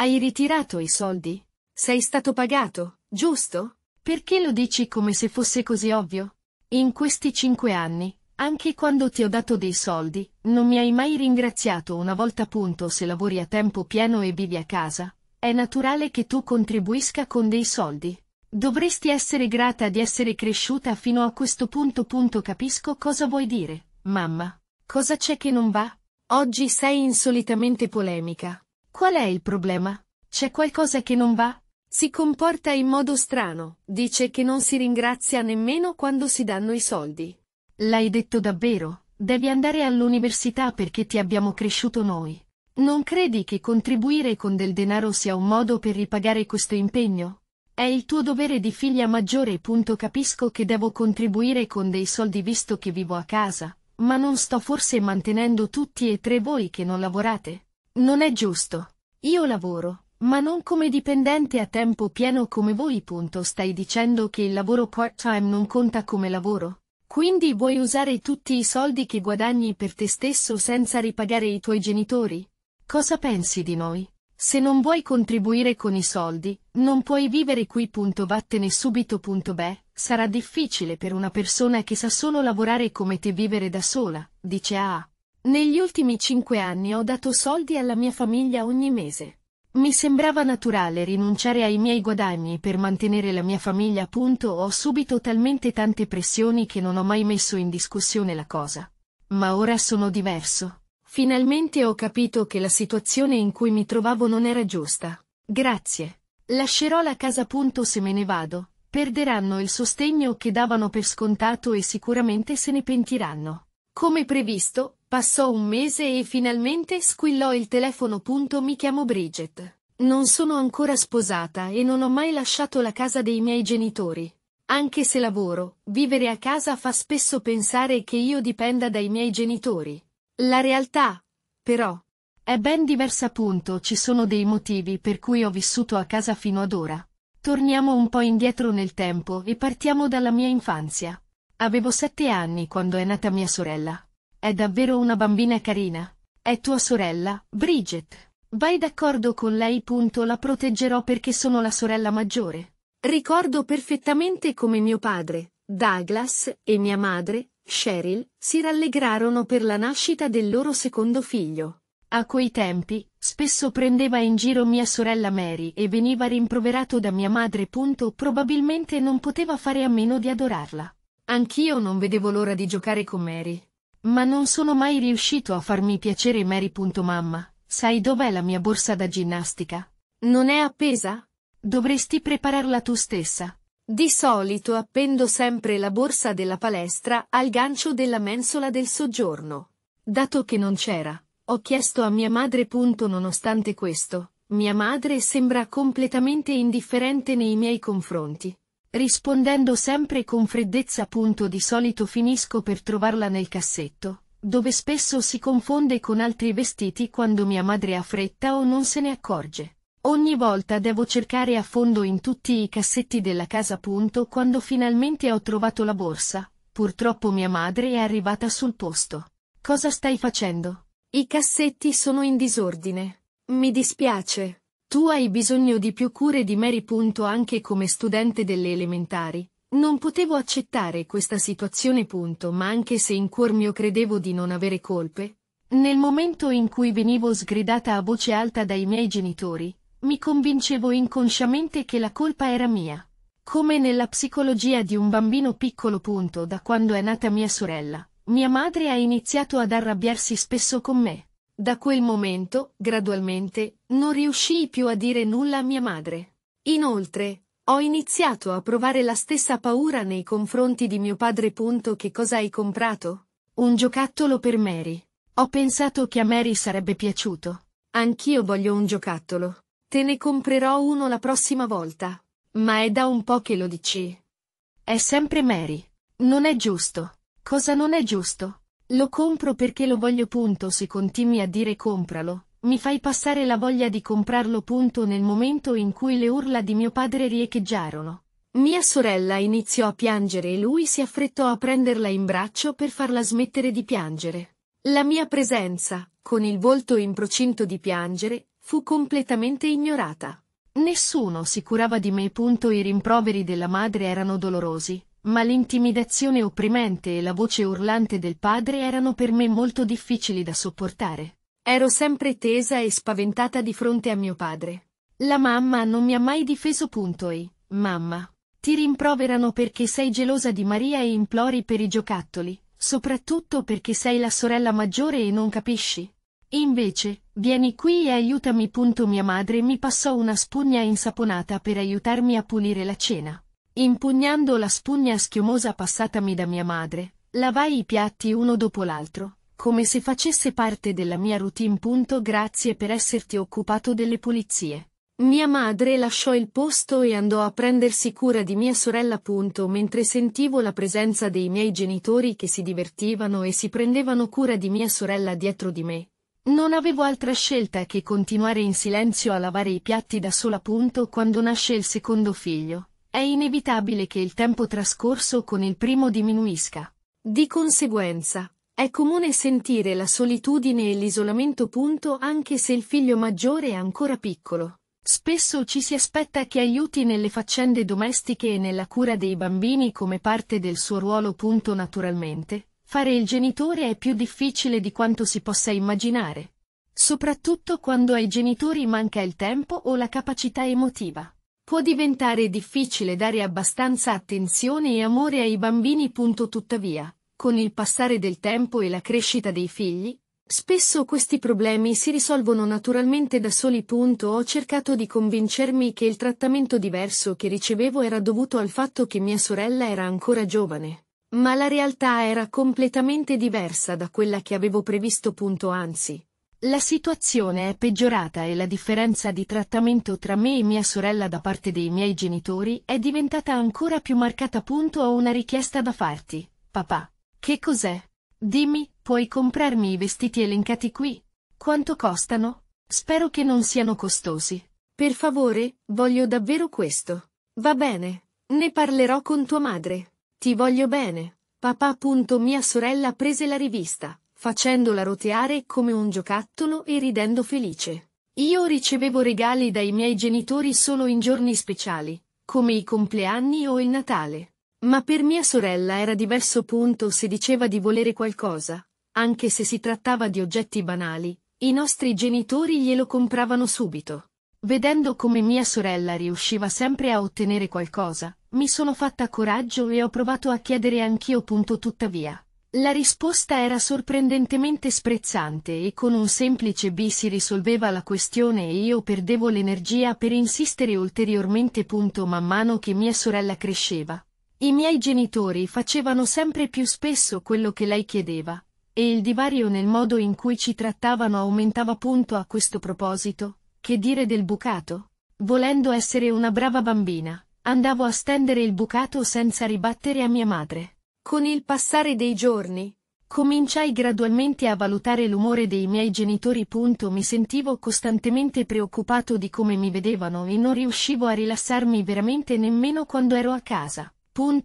Hai ritirato i soldi? Sei stato pagato, giusto? Perché lo dici come se fosse così ovvio? In questi cinque anni, anche quando ti ho dato dei soldi, non mi hai mai ringraziato una volta punto se lavori a tempo pieno e vivi a casa. È naturale che tu contribuisca con dei soldi. Dovresti essere grata di essere cresciuta fino a questo punto. punto capisco cosa vuoi dire, mamma. Cosa c'è che non va? Oggi sei insolitamente polemica. Qual è il problema? C'è qualcosa che non va? Si comporta in modo strano, dice che non si ringrazia nemmeno quando si danno i soldi. L'hai detto davvero? Devi andare all'università perché ti abbiamo cresciuto noi. Non credi che contribuire con del denaro sia un modo per ripagare questo impegno? È il tuo dovere di figlia maggiore. Punto capisco che devo contribuire con dei soldi visto che vivo a casa, ma non sto forse mantenendo tutti e tre voi che non lavorate? Non è giusto. Io lavoro, ma non come dipendente a tempo pieno come voi. Punto. Stai dicendo che il lavoro part-time non conta come lavoro? Quindi vuoi usare tutti i soldi che guadagni per te stesso senza ripagare i tuoi genitori? Cosa pensi di noi? Se non vuoi contribuire con i soldi, non puoi vivere qui. Punto. Vattene subito. Punto. Beh, sarà difficile per una persona che sa solo lavorare come te vivere da sola, dice A. Ah. Negli ultimi cinque anni ho dato soldi alla mia famiglia ogni mese. Mi sembrava naturale rinunciare ai miei guadagni per mantenere la mia famiglia appunto ho subito talmente tante pressioni che non ho mai messo in discussione la cosa. Ma ora sono diverso. Finalmente ho capito che la situazione in cui mi trovavo non era giusta. Grazie. Lascerò la casa appunto se me ne vado. Perderanno il sostegno che davano per scontato e sicuramente se ne pentiranno. Come previsto, Passò un mese e finalmente squillò il telefono. Mi chiamo Bridget. Non sono ancora sposata e non ho mai lasciato la casa dei miei genitori. Anche se lavoro, vivere a casa fa spesso pensare che io dipenda dai miei genitori. La realtà, però, è ben diversa. Punto. Ci sono dei motivi per cui ho vissuto a casa fino ad ora. Torniamo un po' indietro nel tempo e partiamo dalla mia infanzia. Avevo sette anni quando è nata mia sorella. È davvero una bambina carina. È tua sorella, Bridget. Vai d'accordo con lei. Punto, la proteggerò perché sono la sorella maggiore. Ricordo perfettamente come mio padre, Douglas, e mia madre, Cheryl, si rallegrarono per la nascita del loro secondo figlio. A quei tempi, spesso prendeva in giro mia sorella Mary e veniva rimproverato da mia madre. Punto, probabilmente non poteva fare a meno di adorarla. Anch'io non vedevo l'ora di giocare con Mary. Ma non sono mai riuscito a farmi piacere Mary. Mamma, sai dov'è la mia borsa da ginnastica? Non è appesa? Dovresti prepararla tu stessa. Di solito appendo sempre la borsa della palestra al gancio della mensola del soggiorno. Dato che non c'era, ho chiesto a mia madre. Nonostante questo, mia madre sembra completamente indifferente nei miei confronti rispondendo sempre con freddezza. Punto di solito finisco per trovarla nel cassetto, dove spesso si confonde con altri vestiti quando mia madre ha fretta o non se ne accorge. Ogni volta devo cercare a fondo in tutti i cassetti della casa. Punto quando finalmente ho trovato la borsa, purtroppo mia madre è arrivata sul posto. Cosa stai facendo? I cassetti sono in disordine. Mi dispiace. Tu hai bisogno di più cure di Mary. Punto Anche come studente delle elementari, non potevo accettare questa situazione. Punto, Ma anche se in cuor mio credevo di non avere colpe, nel momento in cui venivo sgridata a voce alta dai miei genitori, mi convincevo inconsciamente che la colpa era mia. Come nella psicologia di un bambino piccolo. Punto, da quando è nata mia sorella, mia madre ha iniziato ad arrabbiarsi spesso con me. Da quel momento, gradualmente, non riuscii più a dire nulla a mia madre. Inoltre, ho iniziato a provare la stessa paura nei confronti di mio padre. che cosa hai comprato? Un giocattolo per Mary. Ho pensato che a Mary sarebbe piaciuto. Anch'io voglio un giocattolo. Te ne comprerò uno la prossima volta. Ma è da un po' che lo dici. È sempre Mary. Non è giusto. Cosa non è giusto? Lo compro perché lo voglio punto se continui a dire compralo, mi fai passare la voglia di comprarlo punto nel momento in cui le urla di mio padre riecheggiarono. Mia sorella iniziò a piangere e lui si affrettò a prenderla in braccio per farla smettere di piangere. La mia presenza, con il volto in procinto di piangere, fu completamente ignorata. Nessuno si curava di me. Punto I rimproveri della madre erano dolorosi, ma l'intimidazione opprimente e la voce urlante del padre erano per me molto difficili da sopportare. Ero sempre tesa e spaventata di fronte a mio padre. La mamma non mi ha mai difeso punto e, mamma, ti rimproverano perché sei gelosa di Maria e implori per i giocattoli, soprattutto perché sei la sorella maggiore e non capisci. Invece, vieni qui e aiutami. Punto mia madre mi passò una spugna insaponata per aiutarmi a pulire la cena. Impugnando la spugna schiumosa passatami da mia madre, lavai i piatti uno dopo l'altro, come se facesse parte della mia routine. Punto grazie per esserti occupato delle pulizie. Mia madre lasciò il posto e andò a prendersi cura di mia sorella. Punto mentre sentivo la presenza dei miei genitori che si divertivano e si prendevano cura di mia sorella dietro di me. Non avevo altra scelta che continuare in silenzio a lavare i piatti da sola. Punto quando nasce il secondo figlio è inevitabile che il tempo trascorso con il primo diminuisca. Di conseguenza, è comune sentire la solitudine e l'isolamento punto anche se il figlio maggiore è ancora piccolo. Spesso ci si aspetta che aiuti nelle faccende domestiche e nella cura dei bambini come parte del suo ruolo punto naturalmente. Fare il genitore è più difficile di quanto si possa immaginare. Soprattutto quando ai genitori manca il tempo o la capacità emotiva può diventare difficile dare abbastanza attenzione e amore ai bambini. Tuttavia, con il passare del tempo e la crescita dei figli, spesso questi problemi si risolvono naturalmente da soli. Ho cercato di convincermi che il trattamento diverso che ricevevo era dovuto al fatto che mia sorella era ancora giovane. Ma la realtà era completamente diversa da quella che avevo previsto. Anzi, la situazione è peggiorata e la differenza di trattamento tra me e mia sorella da parte dei miei genitori è diventata ancora più marcata. Punto ho una richiesta da farti, papà. Che cos'è? Dimmi, puoi comprarmi i vestiti elencati qui? Quanto costano? Spero che non siano costosi. Per favore, voglio davvero questo. Va bene, ne parlerò con tua madre. Ti voglio bene. Papà. Mia sorella prese la rivista, facendola roteare come un giocattolo e ridendo felice. Io ricevevo regali dai miei genitori solo in giorni speciali, come i compleanni o il Natale. Ma per mia sorella era diverso punto se diceva di volere qualcosa, anche se si trattava di oggetti banali, i nostri genitori glielo compravano subito. Vedendo come mia sorella riusciva sempre a ottenere qualcosa, mi sono fatta coraggio e ho provato a chiedere anch'io. punto Tuttavia, la risposta era sorprendentemente sprezzante e con un semplice B si risolveva la questione e io perdevo l'energia per insistere ulteriormente. Punto man mano che mia sorella cresceva. I miei genitori facevano sempre più spesso quello che lei chiedeva, e il divario nel modo in cui ci trattavano aumentava. Punto a questo proposito, che dire del bucato? Volendo essere una brava bambina, andavo a stendere il bucato senza ribattere a mia madre. Con il passare dei giorni, cominciai gradualmente a valutare l'umore dei miei genitori. Punto Mi sentivo costantemente preoccupato di come mi vedevano e non riuscivo a rilassarmi veramente nemmeno quando ero a casa.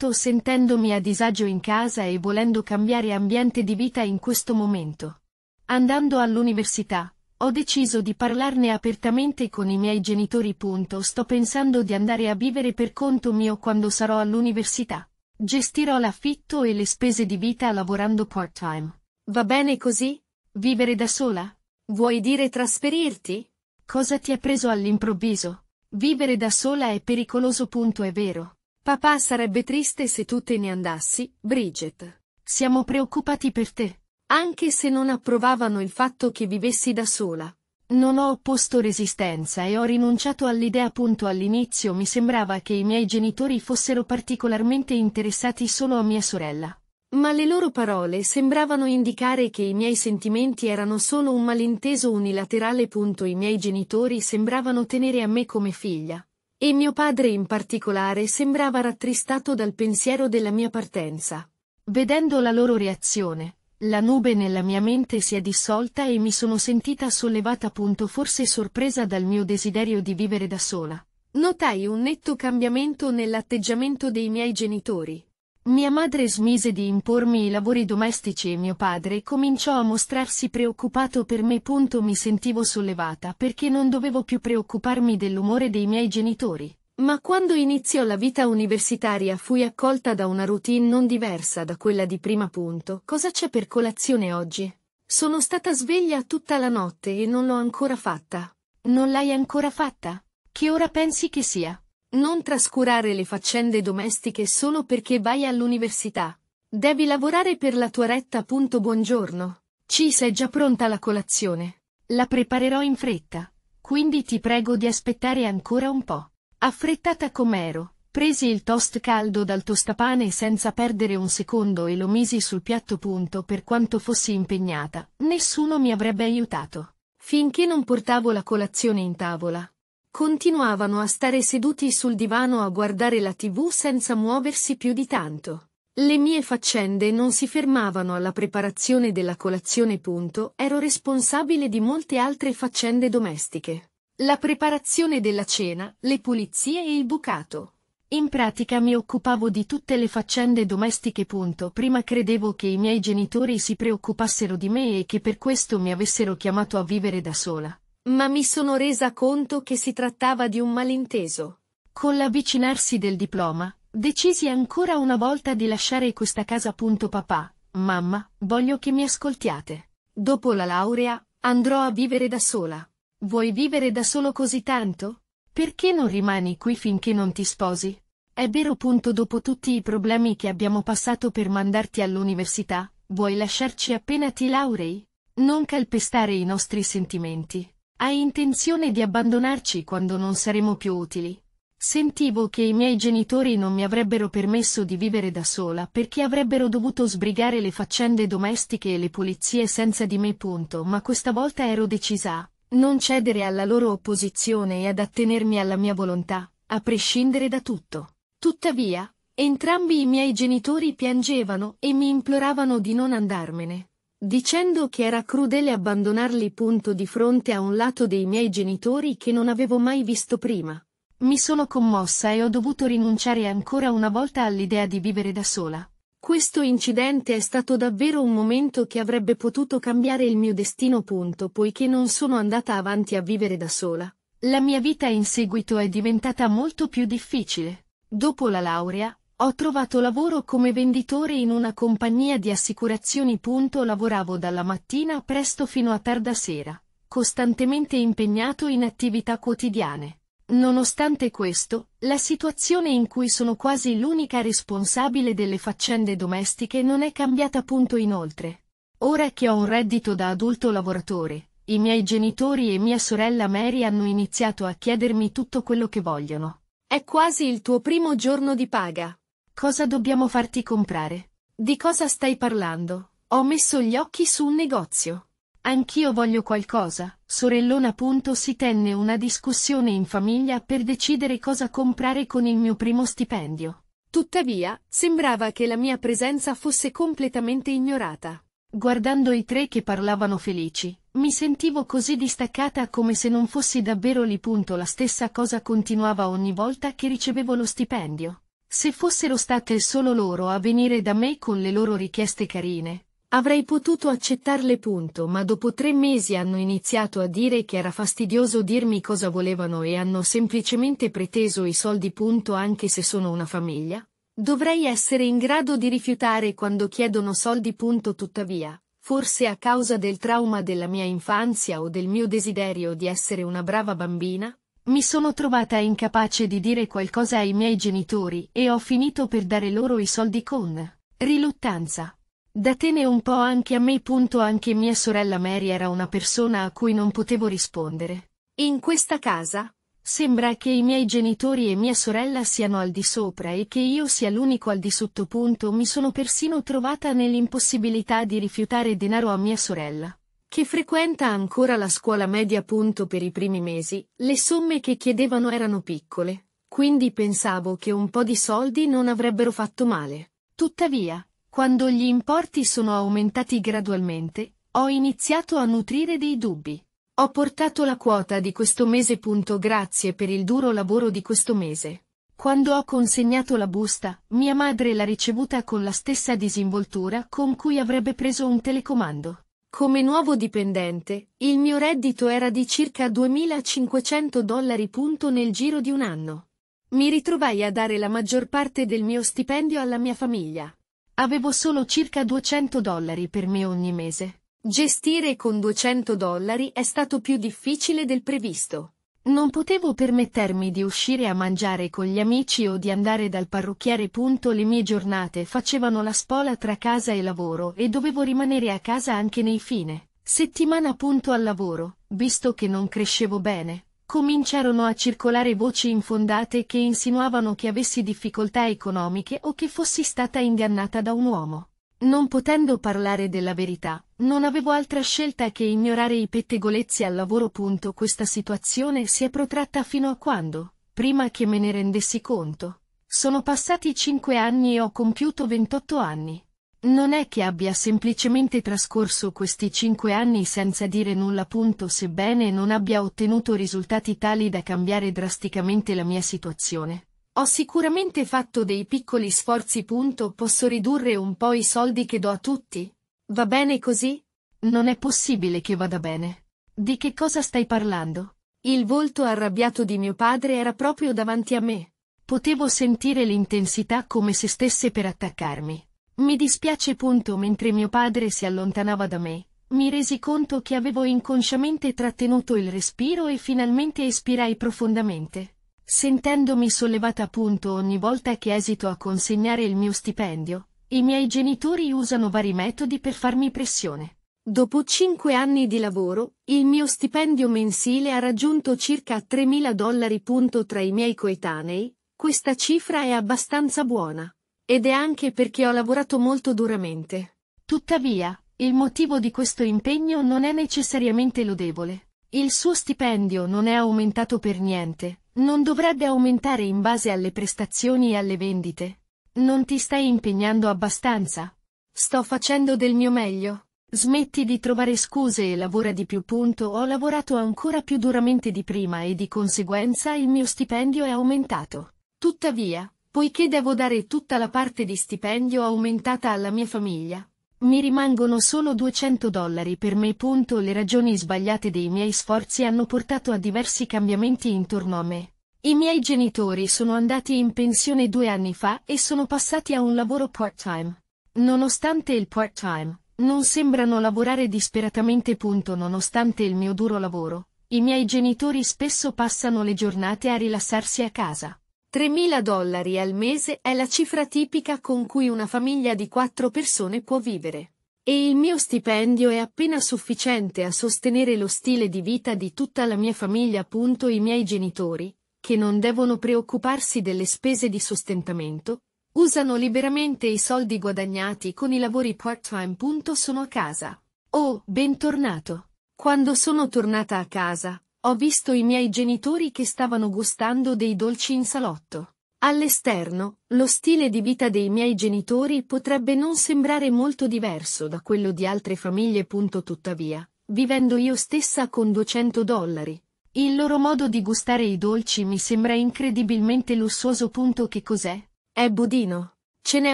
sentendomi a disagio in casa e volendo cambiare ambiente di vita in questo momento. Andando all'università, ho deciso di parlarne apertamente con i miei genitori. Punto Sto pensando di andare a vivere per conto mio quando sarò all'università. Gestirò l'affitto e le spese di vita lavorando part-time. Va bene così? Vivere da sola? Vuoi dire trasferirti? Cosa ti ha preso all'improvviso? Vivere da sola è pericoloso punto è vero. Papà sarebbe triste se tu te ne andassi, Bridget. Siamo preoccupati per te. Anche se non approvavano il fatto che vivessi da sola, non ho opposto resistenza e ho rinunciato all'idea. Appunto all'inizio mi sembrava che i miei genitori fossero particolarmente interessati solo a mia sorella. Ma le loro parole sembravano indicare che i miei sentimenti erano solo un malinteso unilaterale. I miei genitori sembravano tenere a me come figlia. E mio padre in particolare sembrava rattristato dal pensiero della mia partenza. Vedendo la loro reazione, la nube nella mia mente si è dissolta e mi sono sentita sollevata punto forse sorpresa dal mio desiderio di vivere da sola. Notai un netto cambiamento nell'atteggiamento dei miei genitori. Mia madre smise di impormi i lavori domestici e mio padre cominciò a mostrarsi preoccupato per me. Punto mi sentivo sollevata perché non dovevo più preoccuparmi dell'umore dei miei genitori. Ma quando iniziò la vita universitaria fui accolta da una routine non diversa da quella di prima punto. Cosa c'è per colazione oggi? Sono stata sveglia tutta la notte e non l'ho ancora fatta. Non l'hai ancora fatta? Che ora pensi che sia? Non trascurare le faccende domestiche solo perché vai all'università. Devi lavorare per la tua retta. Buongiorno. Ci sei già pronta la colazione? La preparerò in fretta. Quindi ti prego di aspettare ancora un po'. Affrettata com'ero, presi il toast caldo dal tostapane senza perdere un secondo e lo misi sul piatto punto per quanto fossi impegnata, nessuno mi avrebbe aiutato. Finché non portavo la colazione in tavola, continuavano a stare seduti sul divano a guardare la tv senza muoversi più di tanto. Le mie faccende non si fermavano alla preparazione della colazione punto, ero responsabile di molte altre faccende domestiche. La preparazione della cena, le pulizie e il bucato. In pratica mi occupavo di tutte le faccende domestiche. Punto. Prima credevo che i miei genitori si preoccupassero di me e che per questo mi avessero chiamato a vivere da sola. Ma mi sono resa conto che si trattava di un malinteso. Con l'avvicinarsi del diploma, decisi ancora una volta di lasciare questa casa. Punto. Papà, mamma, voglio che mi ascoltiate. Dopo la laurea, andrò a vivere da sola. Vuoi vivere da solo così tanto? Perché non rimani qui finché non ti sposi? È vero punto dopo tutti i problemi che abbiamo passato per mandarti all'università, vuoi lasciarci appena ti laurei? Non calpestare i nostri sentimenti. Hai intenzione di abbandonarci quando non saremo più utili. Sentivo che i miei genitori non mi avrebbero permesso di vivere da sola perché avrebbero dovuto sbrigare le faccende domestiche e le pulizie senza di me punto, ma questa volta ero decisa non cedere alla loro opposizione e ad attenermi alla mia volontà, a prescindere da tutto. Tuttavia, entrambi i miei genitori piangevano e mi imploravano di non andarmene, dicendo che era crudele abbandonarli punto di fronte a un lato dei miei genitori che non avevo mai visto prima. Mi sono commossa e ho dovuto rinunciare ancora una volta all'idea di vivere da sola. Questo incidente è stato davvero un momento che avrebbe potuto cambiare il mio destino punto poiché non sono andata avanti a vivere da sola. La mia vita in seguito è diventata molto più difficile. Dopo la laurea, ho trovato lavoro come venditore in una compagnia di assicurazioni. Punto, lavoravo dalla mattina presto fino a tarda sera, costantemente impegnato in attività quotidiane. Nonostante questo, la situazione in cui sono quasi l'unica responsabile delle faccende domestiche non è cambiata punto inoltre. Ora che ho un reddito da adulto lavoratore, i miei genitori e mia sorella Mary hanno iniziato a chiedermi tutto quello che vogliono. È quasi il tuo primo giorno di paga. Cosa dobbiamo farti comprare? Di cosa stai parlando? Ho messo gli occhi su un negozio. Anch'io voglio qualcosa, sorellona. Si tenne una discussione in famiglia per decidere cosa comprare con il mio primo stipendio. Tuttavia, sembrava che la mia presenza fosse completamente ignorata. Guardando i tre che parlavano felici, mi sentivo così distaccata come se non fossi davvero lì. La stessa cosa continuava ogni volta che ricevevo lo stipendio. Se fossero state solo loro a venire da me con le loro richieste carine, Avrei potuto accettarle punto, ma dopo tre mesi hanno iniziato a dire che era fastidioso dirmi cosa volevano e hanno semplicemente preteso i soldi punto anche se sono una famiglia. Dovrei essere in grado di rifiutare quando chiedono soldi punto tuttavia, forse a causa del trauma della mia infanzia o del mio desiderio di essere una brava bambina, mi sono trovata incapace di dire qualcosa ai miei genitori e ho finito per dare loro i soldi con riluttanza. Datene un po' anche a me. Punto anche mia sorella Mary era una persona a cui non potevo rispondere. In questa casa? Sembra che i miei genitori e mia sorella siano al di sopra e che io sia l'unico al di sotto. Punto. Mi sono persino trovata nell'impossibilità di rifiutare denaro a mia sorella che frequenta ancora la scuola media. Punto per i primi mesi, le somme che chiedevano erano piccole, quindi pensavo che un po' di soldi non avrebbero fatto male. Tuttavia, quando gli importi sono aumentati gradualmente, ho iniziato a nutrire dei dubbi. Ho portato la quota di questo mese. Punto grazie per il duro lavoro di questo mese. Quando ho consegnato la busta, mia madre l'ha ricevuta con la stessa disinvoltura con cui avrebbe preso un telecomando. Come nuovo dipendente, il mio reddito era di circa 2.500 dollari. Punto nel giro di un anno. Mi ritrovai a dare la maggior parte del mio stipendio alla mia famiglia. Avevo solo circa 200 dollari per me ogni mese. Gestire con 200 dollari è stato più difficile del previsto. Non potevo permettermi di uscire a mangiare con gli amici o di andare dal parrucchiere. Punto le mie giornate facevano la spola tra casa e lavoro e dovevo rimanere a casa anche nei fine settimana. Punto al lavoro, visto che non crescevo bene, cominciarono a circolare voci infondate che insinuavano che avessi difficoltà economiche o che fossi stata ingannata da un uomo. Non potendo parlare della verità, non avevo altra scelta che ignorare i pettegolezzi al lavoro. Punto. Questa situazione si è protratta fino a quando, prima che me ne rendessi conto. Sono passati cinque anni e ho compiuto 28 anni. Non è che abbia semplicemente trascorso questi cinque anni senza dire nulla punto sebbene non abbia ottenuto risultati tali da cambiare drasticamente la mia situazione. Ho sicuramente fatto dei piccoli sforzi punto posso ridurre un po' i soldi che do a tutti. Va bene così? Non è possibile che vada bene. Di che cosa stai parlando? Il volto arrabbiato di mio padre era proprio davanti a me. Potevo sentire l'intensità come se stesse per attaccarmi. Mi dispiace punto mentre mio padre si allontanava da me, mi resi conto che avevo inconsciamente trattenuto il respiro e finalmente espirai profondamente, sentendomi sollevata punto ogni volta che esito a consegnare il mio stipendio. I miei genitori usano vari metodi per farmi pressione. Dopo cinque anni di lavoro, il mio stipendio mensile ha raggiunto circa 3.000 dollari. punto Tra i miei coetanei, questa cifra è abbastanza buona. Ed è anche perché ho lavorato molto duramente. Tuttavia, il motivo di questo impegno non è necessariamente lodevole. Il suo stipendio non è aumentato per niente, non dovrebbe aumentare in base alle prestazioni e alle vendite. Non ti stai impegnando abbastanza. Sto facendo del mio meglio. Smetti di trovare scuse e lavora di più. Punto. Ho lavorato ancora più duramente di prima e di conseguenza il mio stipendio è aumentato. Tuttavia, poiché devo dare tutta la parte di stipendio aumentata alla mia famiglia. Mi rimangono solo 200 dollari per me. Punto. Le ragioni sbagliate dei miei sforzi hanno portato a diversi cambiamenti intorno a me. I miei genitori sono andati in pensione due anni fa e sono passati a un lavoro part-time. Nonostante il part-time, non sembrano lavorare disperatamente. Punto. Nonostante il mio duro lavoro, i miei genitori spesso passano le giornate a rilassarsi a casa. 3.000 dollari al mese è la cifra tipica con cui una famiglia di quattro persone può vivere. E il mio stipendio è appena sufficiente a sostenere lo stile di vita di tutta la mia famiglia, appunto i miei genitori, che non devono preoccuparsi delle spese di sostentamento, usano liberamente i soldi guadagnati con i lavori part-time. Sono a casa. Oh, bentornato. Quando sono tornata a casa, ho visto i miei genitori che stavano gustando dei dolci in salotto. All'esterno, lo stile di vita dei miei genitori potrebbe non sembrare molto diverso da quello di altre famiglie. Tuttavia, vivendo io stessa con 200 dollari, il loro modo di gustare i dolci mi sembra incredibilmente lussuoso. Che cos'è? È budino. Ce n'è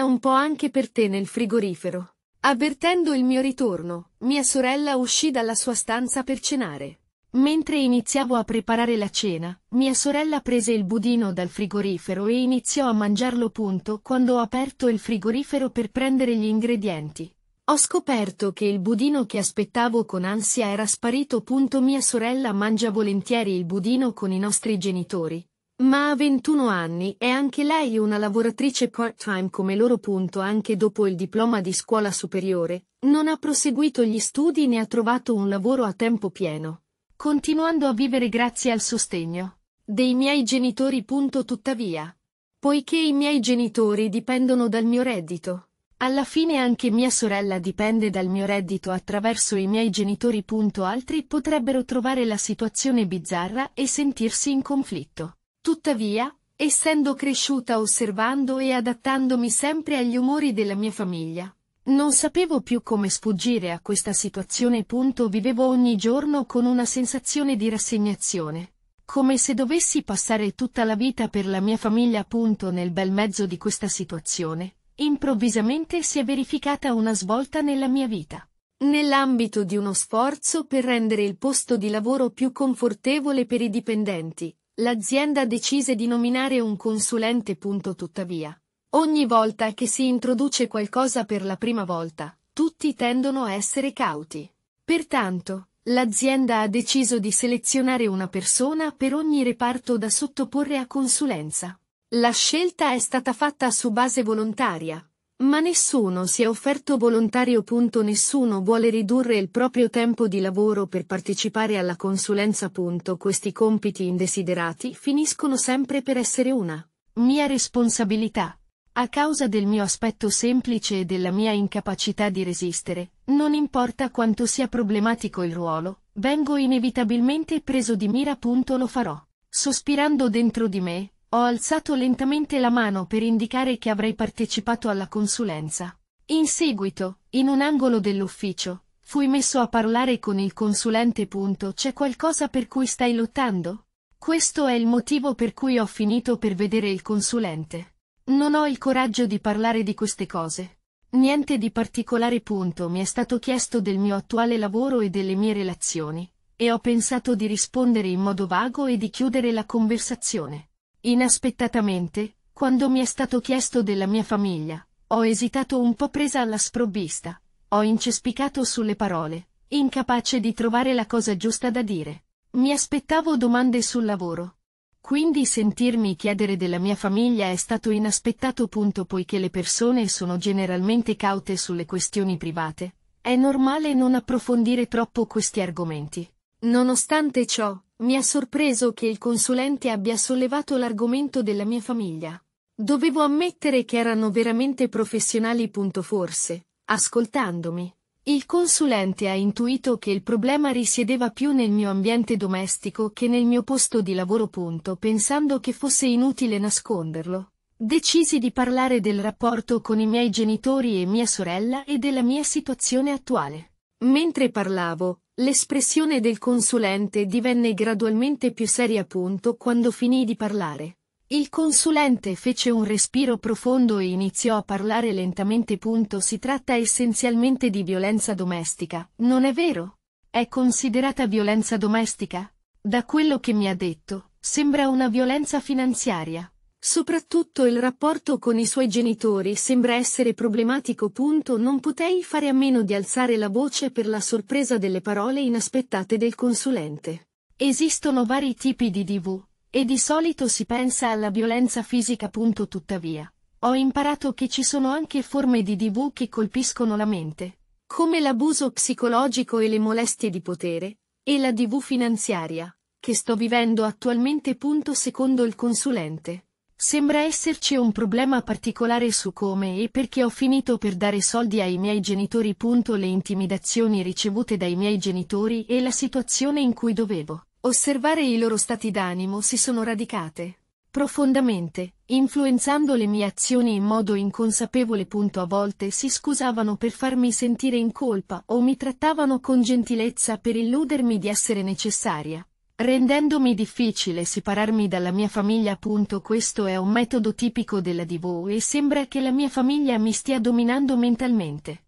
un po' anche per te nel frigorifero. Avvertendo il mio ritorno, mia sorella uscì dalla sua stanza per cenare. Mentre iniziavo a preparare la cena, mia sorella prese il budino dal frigorifero e iniziò a mangiarlo punto quando ho aperto il frigorifero per prendere gli ingredienti. Ho scoperto che il budino che aspettavo con ansia era sparito punto mia sorella mangia volentieri il budino con i nostri genitori. Ma a 21 anni è anche lei una lavoratrice part-time come loro punto anche dopo il diploma di scuola superiore, non ha proseguito gli studi né ha trovato un lavoro a tempo pieno continuando a vivere grazie al sostegno dei miei genitori. Tuttavia, poiché i miei genitori dipendono dal mio reddito, alla fine anche mia sorella dipende dal mio reddito attraverso i miei genitori. Altri potrebbero trovare la situazione bizzarra e sentirsi in conflitto. Tuttavia, essendo cresciuta osservando e adattandomi sempre agli umori della mia famiglia, non sapevo più come sfuggire a questa situazione. Vivevo ogni giorno con una sensazione di rassegnazione. Come se dovessi passare tutta la vita per la mia famiglia. Nel bel mezzo di questa situazione, improvvisamente si è verificata una svolta nella mia vita. Nell'ambito di uno sforzo per rendere il posto di lavoro più confortevole per i dipendenti, l'azienda decise di nominare un consulente. Tuttavia, Ogni volta che si introduce qualcosa per la prima volta, tutti tendono a essere cauti. Pertanto, l'azienda ha deciso di selezionare una persona per ogni reparto da sottoporre a consulenza. La scelta è stata fatta su base volontaria, ma nessuno si è offerto volontario. Punto, nessuno vuole ridurre il proprio tempo di lavoro per partecipare alla consulenza. Punto, questi compiti indesiderati finiscono sempre per essere una mia responsabilità. A causa del mio aspetto semplice e della mia incapacità di resistere, non importa quanto sia problematico il ruolo, vengo inevitabilmente preso di mira. Punto lo farò. Sospirando dentro di me, ho alzato lentamente la mano per indicare che avrei partecipato alla consulenza. In seguito, in un angolo dell'ufficio, fui messo a parlare con il consulente. Punto. C'è qualcosa per cui stai lottando? Questo è il motivo per cui ho finito per vedere il consulente. Non ho il coraggio di parlare di queste cose. Niente di particolare punto mi è stato chiesto del mio attuale lavoro e delle mie relazioni, e ho pensato di rispondere in modo vago e di chiudere la conversazione. Inaspettatamente, quando mi è stato chiesto della mia famiglia, ho esitato un po' presa alla sprovvista, ho incespicato sulle parole, incapace di trovare la cosa giusta da dire. Mi aspettavo domande sul lavoro, quindi sentirmi chiedere della mia famiglia è stato inaspettato punto poiché le persone sono generalmente caute sulle questioni private. È normale non approfondire troppo questi argomenti. Nonostante ciò, mi ha sorpreso che il consulente abbia sollevato l'argomento della mia famiglia. Dovevo ammettere che erano veramente professionali. Punto forse, ascoltandomi, il consulente ha intuito che il problema risiedeva più nel mio ambiente domestico che nel mio posto di lavoro. Punto, pensando che fosse inutile nasconderlo, decisi di parlare del rapporto con i miei genitori e mia sorella e della mia situazione attuale. Mentre parlavo, l'espressione del consulente divenne gradualmente più seria. Punto, quando finì di parlare, il consulente fece un respiro profondo e iniziò a parlare lentamente. Punto. Si tratta essenzialmente di violenza domestica, non è vero? È considerata violenza domestica? Da quello che mi ha detto, sembra una violenza finanziaria. Soprattutto il rapporto con i suoi genitori sembra essere problematico. Punto. Non potei fare a meno di alzare la voce per la sorpresa delle parole inaspettate del consulente. Esistono vari tipi di DV, e di solito si pensa alla violenza fisica. Tuttavia, ho imparato che ci sono anche forme di DV che colpiscono la mente, come l'abuso psicologico e le molestie di potere, e la DV finanziaria, che sto vivendo attualmente. Secondo il consulente. Sembra esserci un problema particolare su come e perché ho finito per dare soldi ai miei genitori. Le intimidazioni ricevute dai miei genitori e la situazione in cui dovevo Osservare i loro stati d'animo si sono radicate profondamente, influenzando le mie azioni in modo inconsapevole. A volte si scusavano per farmi sentire in colpa o mi trattavano con gentilezza per illudermi di essere necessaria, rendendomi difficile separarmi dalla mia famiglia. Appunto questo è un metodo tipico della DV e sembra che la mia famiglia mi stia dominando mentalmente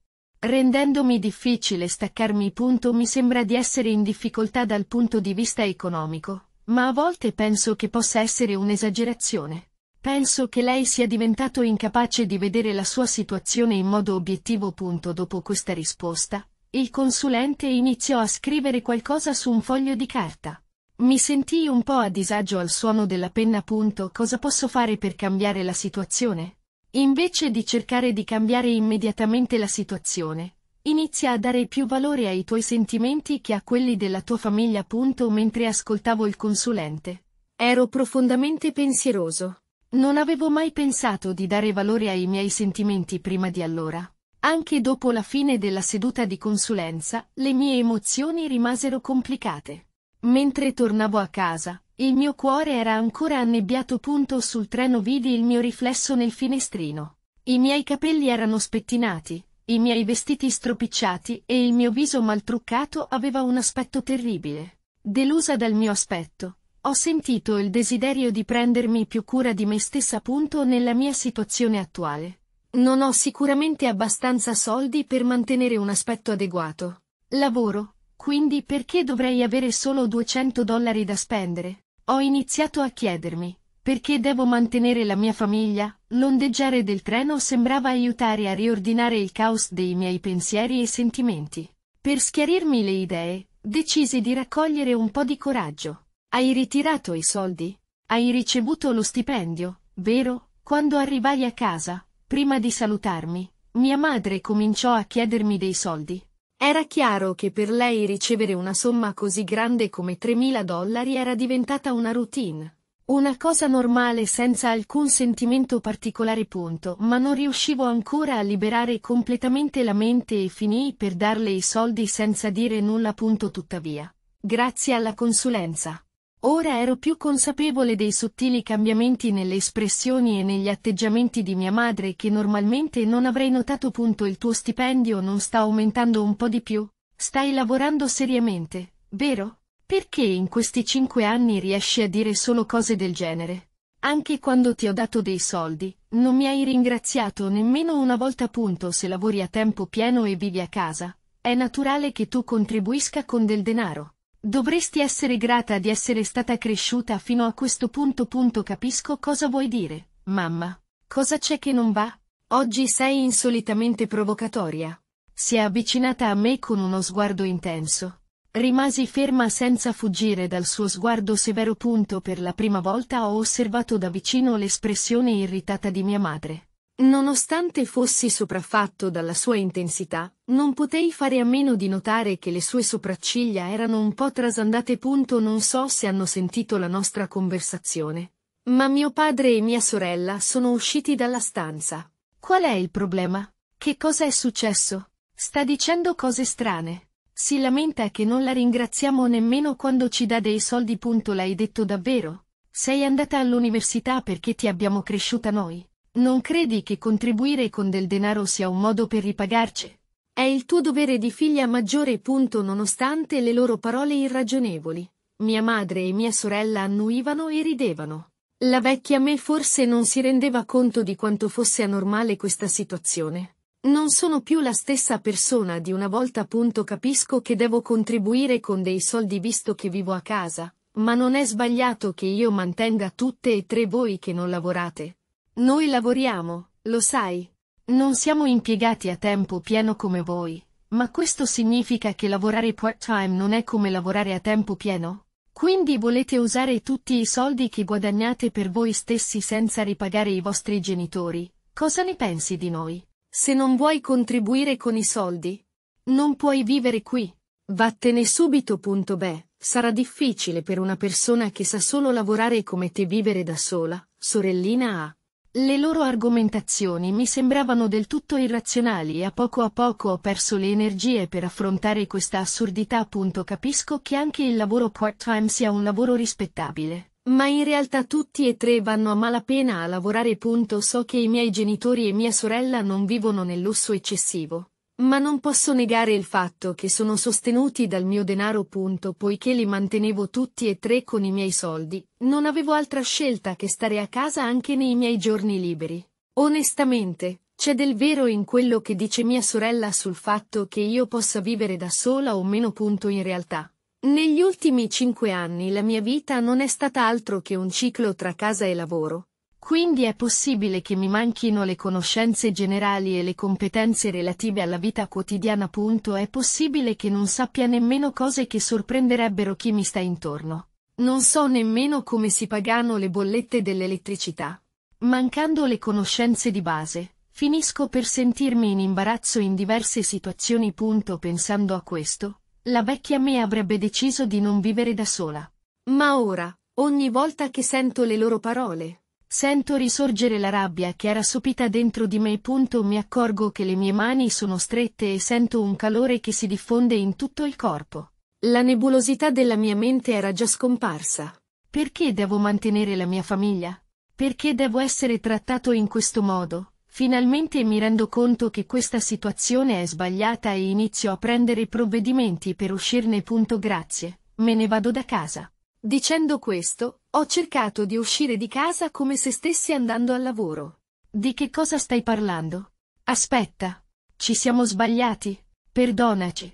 rendendomi difficile staccarmi. Punto, mi sembra di essere in difficoltà dal punto di vista economico, ma a volte penso che possa essere un'esagerazione. Penso che lei sia diventato incapace di vedere la sua situazione in modo obiettivo. Punto, dopo questa risposta, il consulente iniziò a scrivere qualcosa su un foglio di carta. Mi sentii un po' a disagio al suono della penna. Punto, cosa posso fare per cambiare la situazione? Invece di cercare di cambiare immediatamente la situazione, inizia a dare più valore ai tuoi sentimenti che a quelli della tua famiglia. Appunto, mentre ascoltavo il consulente, ero profondamente pensieroso. Non avevo mai pensato di dare valore ai miei sentimenti prima di allora. Anche dopo la fine della seduta di consulenza, le mie emozioni rimasero complicate. Mentre tornavo a casa, il mio cuore era ancora annebbiato. Punto sul treno vidi il mio riflesso nel finestrino. I miei capelli erano spettinati, i miei vestiti stropicciati e il mio viso maltruccato aveva un aspetto terribile. Delusa dal mio aspetto, ho sentito il desiderio di prendermi più cura di me stessa. Punto nella mia situazione attuale. Non ho sicuramente abbastanza soldi per mantenere un aspetto adeguato. Lavoro, quindi perché dovrei avere solo 200 dollari da spendere? Ho iniziato a chiedermi, perché devo mantenere la mia famiglia? L'ondeggiare del treno sembrava aiutare a riordinare il caos dei miei pensieri e sentimenti. Per schiarirmi le idee, decisi di raccogliere un po' di coraggio. Hai ritirato i soldi? Hai ricevuto lo stipendio, vero? Quando arrivai a casa, prima di salutarmi, mia madre cominciò a chiedermi dei soldi. Era chiaro che per lei ricevere una somma così grande come 3.000 dollari era diventata una routine. Una cosa normale senza alcun sentimento particolare punto, ma non riuscivo ancora a liberare completamente la mente e finii per darle i soldi senza dire nulla punto tuttavia. Grazie alla consulenza. Ora ero più consapevole dei sottili cambiamenti nelle espressioni e negli atteggiamenti di mia madre che normalmente non avrei notato. Punto il tuo stipendio non sta aumentando un po' di più. Stai lavorando seriamente, vero? Perché in questi cinque anni riesci a dire solo cose del genere? Anche quando ti ho dato dei soldi, non mi hai ringraziato nemmeno una volta. Punto se lavori a tempo pieno e vivi a casa, è naturale che tu contribuisca con del denaro. Dovresti essere grata di essere stata cresciuta fino a questo punto. punto capisco cosa vuoi dire, mamma. Cosa c'è che non va? Oggi sei insolitamente provocatoria. Si è avvicinata a me con uno sguardo intenso. Rimasi ferma senza fuggire dal suo sguardo severo. Punto per la prima volta ho osservato da vicino l'espressione irritata di mia madre. Nonostante fossi sopraffatto dalla sua intensità, non potei fare a meno di notare che le sue sopracciglia erano un po' trasandate. Punto non so se hanno sentito la nostra conversazione. Ma mio padre e mia sorella sono usciti dalla stanza. Qual è il problema? Che cosa è successo? Sta dicendo cose strane. Si lamenta che non la ringraziamo nemmeno quando ci dà dei soldi. Punto l'hai detto davvero? Sei andata all'università perché ti abbiamo cresciuta noi. Non credi che contribuire con del denaro sia un modo per ripagarci? È il tuo dovere di figlia maggiore. Punto nonostante le loro parole irragionevoli. Mia madre e mia sorella annuivano e ridevano. La vecchia me forse non si rendeva conto di quanto fosse anormale questa situazione. Non sono più la stessa persona di una volta. Punto capisco che devo contribuire con dei soldi visto che vivo a casa, ma non è sbagliato che io mantenga tutte e tre voi che non lavorate. Noi lavoriamo, lo sai. Non siamo impiegati a tempo pieno come voi, ma questo significa che lavorare part-time non è come lavorare a tempo pieno? Quindi volete usare tutti i soldi che guadagnate per voi stessi senza ripagare i vostri genitori? Cosa ne pensi di noi? Se non vuoi contribuire con i soldi, non puoi vivere qui. Vattene subito. Beh, sarà difficile per una persona che sa solo lavorare come te vivere da sola, sorellina A. Le loro argomentazioni mi sembravano del tutto irrazionali e a poco a poco ho perso le energie per affrontare questa assurdità. Appunto capisco che anche il lavoro part-time sia un lavoro rispettabile. Ma in realtà tutti e tre vanno a malapena a lavorare. Punto so che i miei genitori e mia sorella non vivono nel lusso eccessivo, ma non posso negare il fatto che sono sostenuti dal mio denaro punto poiché li mantenevo tutti e tre con i miei soldi, non avevo altra scelta che stare a casa anche nei miei giorni liberi. Onestamente, c'è del vero in quello che dice mia sorella sul fatto che io possa vivere da sola o meno punto in realtà. Negli ultimi cinque anni la mia vita non è stata altro che un ciclo tra casa e lavoro, quindi è possibile che mi manchino le conoscenze generali e le competenze relative alla vita quotidiana. È possibile che non sappia nemmeno cose che sorprenderebbero chi mi sta intorno. Non so nemmeno come si pagano le bollette dell'elettricità. Mancando le conoscenze di base, finisco per sentirmi in imbarazzo in diverse situazioni. Pensando a questo, la vecchia me avrebbe deciso di non vivere da sola. Ma ora, ogni volta che sento le loro parole, Sento risorgere la rabbia che era sopita dentro di me. Punto mi accorgo che le mie mani sono strette e sento un calore che si diffonde in tutto il corpo. La nebulosità della mia mente era già scomparsa. Perché devo mantenere la mia famiglia? Perché devo essere trattato in questo modo? Finalmente mi rendo conto che questa situazione è sbagliata e inizio a prendere provvedimenti per uscirne. Punto grazie, me ne vado da casa. Dicendo questo, ho cercato di uscire di casa come se stessi andando al lavoro. Di che cosa stai parlando? Aspetta. Ci siamo sbagliati. Perdonaci.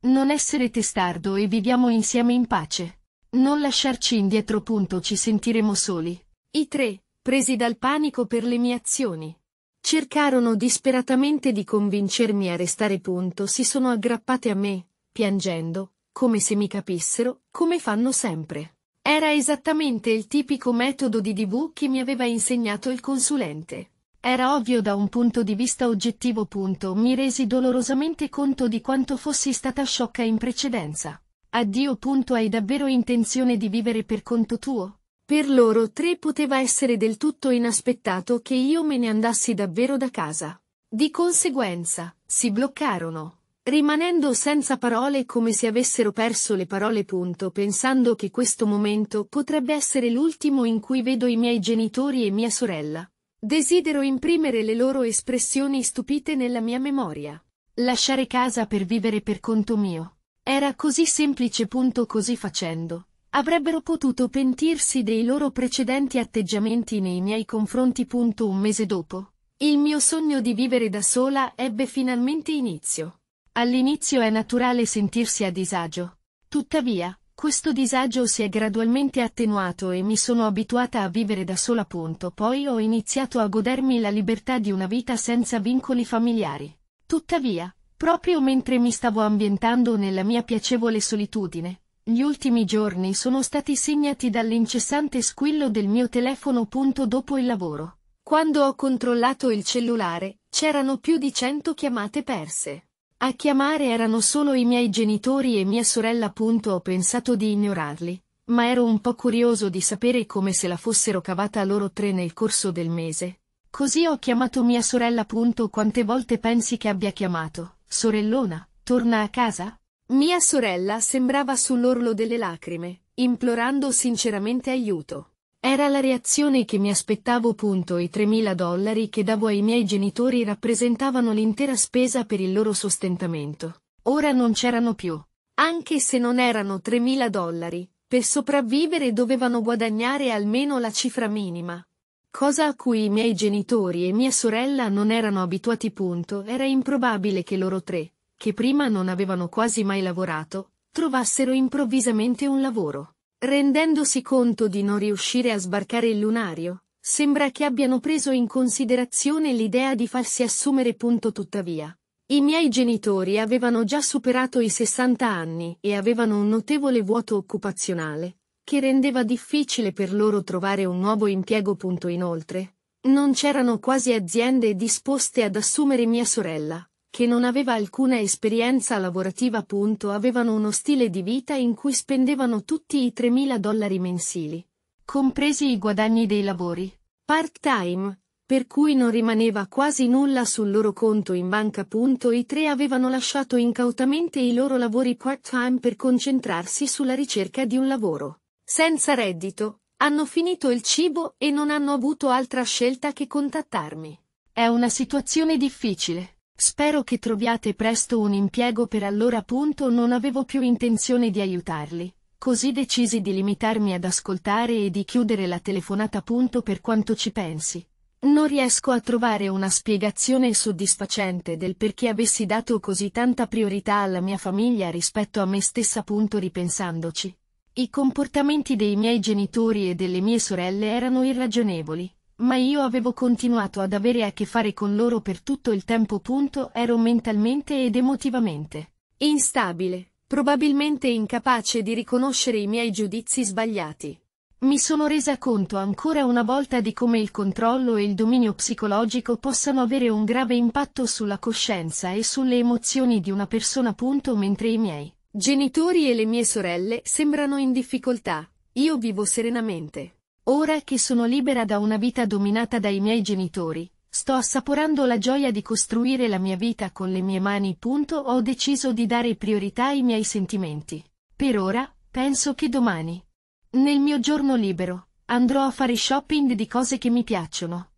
Non essere testardo e viviamo insieme in pace. Non lasciarci indietro punto ci sentiremo soli. I tre, presi dal panico per le mie azioni, cercarono disperatamente di convincermi a restare punto, si sono aggrappate a me, piangendo, come se mi capissero, come fanno sempre. Era esattamente il tipico metodo di DV che mi aveva insegnato il consulente. Era ovvio da un punto di vista oggettivo. Punto. Mi resi dolorosamente conto di quanto fossi stata sciocca in precedenza. Addio. Punto. Hai davvero intenzione di vivere per conto tuo? Per loro tre poteva essere del tutto inaspettato che io me ne andassi davvero da casa. Di conseguenza, si bloccarono rimanendo senza parole come se avessero perso le parole punto, pensando che questo momento potrebbe essere l'ultimo in cui vedo i miei genitori e mia sorella. Desidero imprimere le loro espressioni stupite nella mia memoria. Lasciare casa per vivere per conto mio. Era così semplice punto così facendo. Avrebbero potuto pentirsi dei loro precedenti atteggiamenti nei miei confronti punto un mese dopo. Il mio sogno di vivere da sola ebbe finalmente inizio. All'inizio è naturale sentirsi a disagio. Tuttavia, questo disagio si è gradualmente attenuato e mi sono abituata a vivere da sola. Punto. Poi ho iniziato a godermi la libertà di una vita senza vincoli familiari. Tuttavia, proprio mentre mi stavo ambientando nella mia piacevole solitudine, gli ultimi giorni sono stati segnati dall'incessante squillo del mio telefono. Punto dopo il lavoro. Quando ho controllato il cellulare, c'erano più di 100 chiamate perse. A chiamare erano solo i miei genitori e mia sorella. Punto ho pensato di ignorarli, ma ero un po' curioso di sapere come se la fossero cavata loro tre nel corso del mese. Così ho chiamato mia sorella. Punto quante volte pensi che abbia chiamato? Sorellona, torna a casa? Mia sorella sembrava sull'orlo delle lacrime, implorando sinceramente aiuto. Era la reazione che mi aspettavo. Punto. I 3.000 dollari che davo ai miei genitori rappresentavano l'intera spesa per il loro sostentamento. Ora non c'erano più. Anche se non erano 3.000 dollari, per sopravvivere dovevano guadagnare almeno la cifra minima. Cosa a cui i miei genitori e mia sorella non erano abituati. Punto. Era improbabile che loro tre, che prima non avevano quasi mai lavorato, trovassero improvvisamente un lavoro. Rendendosi conto di non riuscire a sbarcare il lunario, sembra che abbiano preso in considerazione l'idea di farsi assumere. Punto tuttavia. I miei genitori avevano già superato i 60 anni e avevano un notevole vuoto occupazionale, che rendeva difficile per loro trovare un nuovo impiego. inoltre, non c'erano quasi aziende disposte ad assumere mia sorella, che non aveva alcuna esperienza lavorativa. avevano uno stile di vita in cui spendevano tutti i 3.000 dollari mensili, compresi i guadagni dei lavori, part-time, per cui non rimaneva quasi nulla sul loro conto in banca. I tre avevano lasciato incautamente i loro lavori part-time per concentrarsi sulla ricerca di un lavoro. Senza reddito, hanno finito il cibo e non hanno avuto altra scelta che contattarmi. È una situazione difficile. Spero che troviate presto un impiego per allora appunto non avevo più intenzione di aiutarli, così decisi di limitarmi ad ascoltare e di chiudere la telefonata appunto per quanto ci pensi. Non riesco a trovare una spiegazione soddisfacente del perché avessi dato così tanta priorità alla mia famiglia rispetto a me stessa appunto ripensandoci. I comportamenti dei miei genitori e delle mie sorelle erano irragionevoli, ma io avevo continuato ad avere a che fare con loro per tutto il tempo. Punto, ero mentalmente ed emotivamente instabile, probabilmente incapace di riconoscere i miei giudizi sbagliati. Mi sono resa conto ancora una volta di come il controllo e il dominio psicologico possano avere un grave impatto sulla coscienza e sulle emozioni di una persona. Punto, mentre i miei genitori e le mie sorelle sembrano in difficoltà, io vivo serenamente. Ora che sono libera da una vita dominata dai miei genitori, sto assaporando la gioia di costruire la mia vita con le mie mani. Punto. Ho deciso di dare priorità ai miei sentimenti. Per ora, penso che domani, nel mio giorno libero, andrò a fare shopping di cose che mi piacciono.